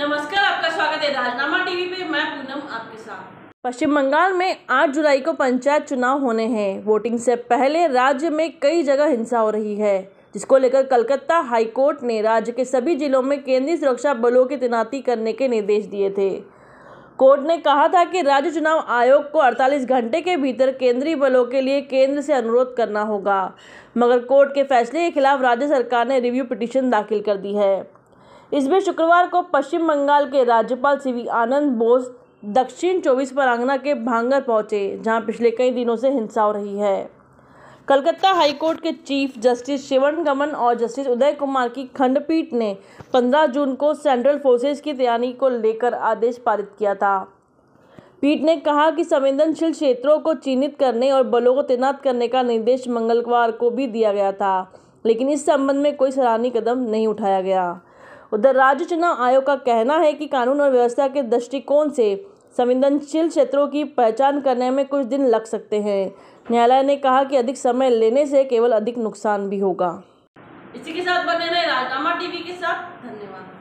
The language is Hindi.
नमस्कार आपका स्वागत है राजनामा टीवी पे मैं पूनम आपके साथ पश्चिम बंगाल में 8 जुलाई को पंचायत चुनाव होने हैं वोटिंग से पहले राज्य में कई जगह हिंसा हो रही है जिसको लेकर कलकत्ता हाई कोर्ट ने राज्य के सभी जिलों में केंद्रीय सुरक्षा बलों की तैनाती करने के निर्देश दिए थे कोर्ट ने कहा था कि राज्य चुनाव आयोग को 48 घंटे के भीतर केंद्रीय बलों के लिए केंद्र से अनुरोध करना होगा मगर कोर्ट के फैसले के खिलाफ राज्य सरकार ने रिव्यू पिटीशन दाखिल कर दी है इसमें शुक्रवार को पश्चिम बंगाल के राज्यपाल सी आनंद बोस दक्षिण चौबीस परांगना के भांगर पहुंचे जहां पिछले कई दिनों से हिंसा हो रही है कलकत्ता हाईकोर्ट के चीफ जस्टिस शिवन गमन और जस्टिस उदय कुमार की खंडपीठ ने 15 जून को सेंट्रल फोर्सेज की तैयारी को लेकर आदेश पारित किया था पीठ ने कहा कि संवेदनशील क्षेत्रों को चिन्हित करने और बलों को तैनात करने का निर्देश मंगलवार को भी दिया गया था लेकिन इस संबंध में कोई सराहनीय कदम नहीं उठाया गया उधर राज्य चुनाव आयोग का कहना है कि कानून और व्यवस्था के दृष्टिकोण से संवेदनशील क्षेत्रों की पहचान करने में कुछ दिन लग सकते हैं न्यायालय ने कहा कि अधिक समय लेने से केवल अधिक नुकसान भी होगा इसी के साथ बने रहे राजनामा टीवी के साथ धन्यवाद